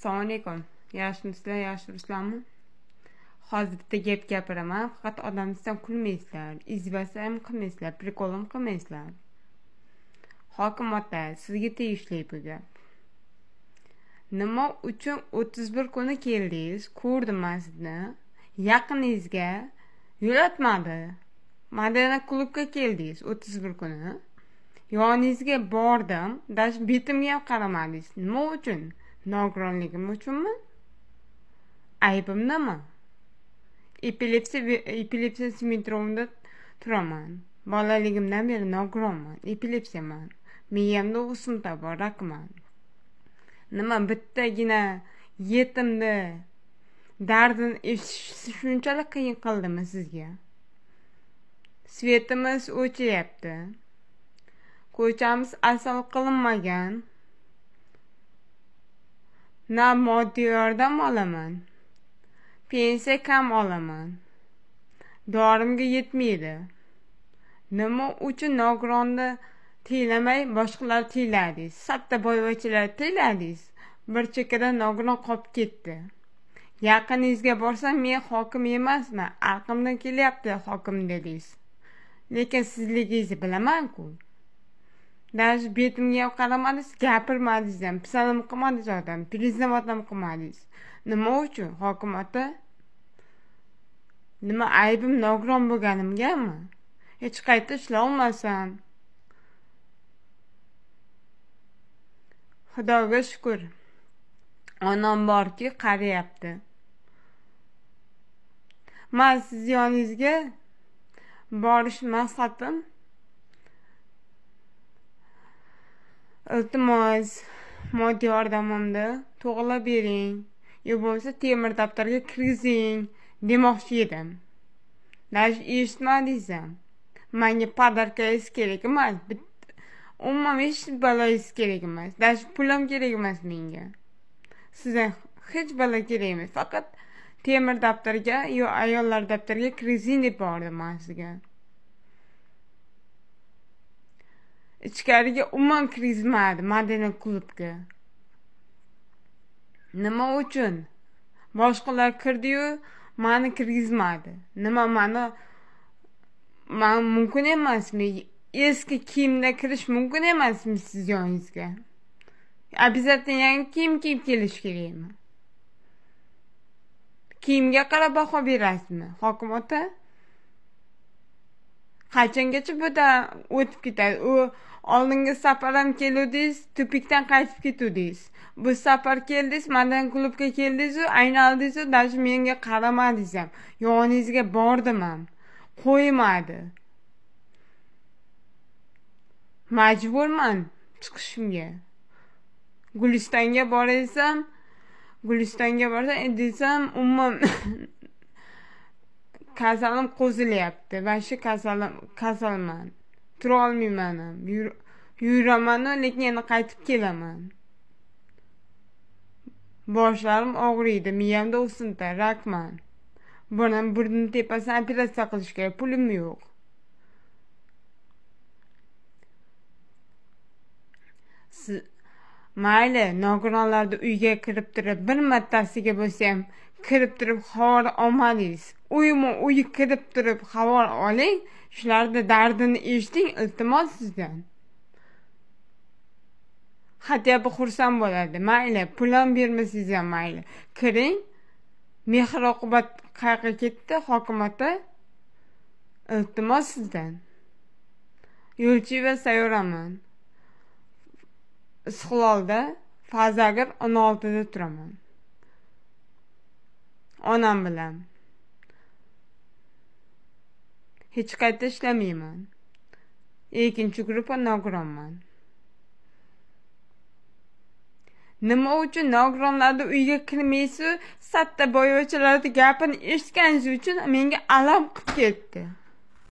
assalomu alaykum yaxshi tunlar yaxshi turibsizlarmi hozir bitta gap gapiraman faqat odamsizdan kulmaysizlar izbasam qilmaysizlar prikolim qilmaysizlar hokim ota sizga tegishli bu gap nima uchun o'ttiz bir kuni keldingiz ko'rdim sizni yaqiningizga yo'latmadi madina klubga keldingiz o'ttiz bir kuni yoningizga bordim даже betimga ham qaramadingiz nima uchun nogironligim uchunmi aybim nima epilepsiya epilepsiya sindromida turaman bolaligimdan beri nogironman epilepsiyaman miyamda o'simta bor rakman nima bittagina yetimni dardini eshitish shunchalik qiyin qildimi sizga svetimiz o'chyapti ko'chamiz asal qilinmagan na moddiy yordam olaman pensiya kam olaman dorimga yetmaydi nima uchun nogironni tiylamay boshqalar tiyladingiz satta boyvachchalar tiyladingiz bir chekkada nogiron qolib ketdi yaqiningizga borsam men hokim emasman arqamdan kelyapti hokim dedingiz lekin sizligingizni bilamanku даже betimga qaramadingiz gapirmadingiz ham pisand ham qilmadingiz odam prezident ham qilmadingiz nima uchun hokim ota nima aybim nogiron bo'lganimgami hech qayta ishlolmasam xudoga shukur onam borki qarayapti man sizni yoningizga borish maqsadim iltimos moddiy yordamimni to'g'irlab bering yo bo'lmasa temir daftarga kirgizing demoqchi edim даже eshitmadingiz ham manga подаркаңыз kerak emas umuman hech baloyingiz kerak emas даже pul ham kerak emas menga sizdan hech balo kerak emas faqat temir daftarga yo ayollar daftariga kirgizing deb bordim man sizga ichkariga umuman kirgizmadi madina klubga nima uchun boshqalar kirdiyu mani kirgizmadi nima mani man mumkin emasmi eski kiyimda kirish mumkin emasmi sizni yoningizga обязательно yangi kiyim kiyib kelish kerakmi kiyimga qarab baho berasizmi hokim ota qachongacha bundan o'tib ketadi u oldingi safar ham keluvdingiz tupikdan qaytib ketuvdingiz bu safar keldingiz madan klubga keldingizu aynaldingizu даже menga qaramadingiz ham yoningizga bordim ham qo'ymadi majburman chiqishimga gulistonga boraysam gulistonga borsa e, desam umuman kasalim qo'zilyapti вообще shu kasalim kasalman turolmayman ham yuramanu lekin yana qaytib kelaman boshlarim og'riydi miyamda o'simta rakman bolam burnini tepasini operatsiya kerak pulim yo'q mayli nogironlarni uyga kirib turib bir martasiga bo'lsa ham kirib turib xabar olmadingiz uyma uy kirib turib xabar oling shularni dardini eshiting iltimos sizdan bu xursand bo'ladi mayli pul ham bermasangiz ham mayli kiring mehr oqibat qayerga ketdi hokim ota iltimos sizdan yo'lchi va sayyoraman isqilolda fazagir o'n oltida turaman onam bilan hech qayta ishlamayman ikkinchi gruppa nogironman nima uchun nogironlarni uyga kirmaysiz sattaboyevachalarni gapini eshitganingiz uchun menga alam qilib ketdi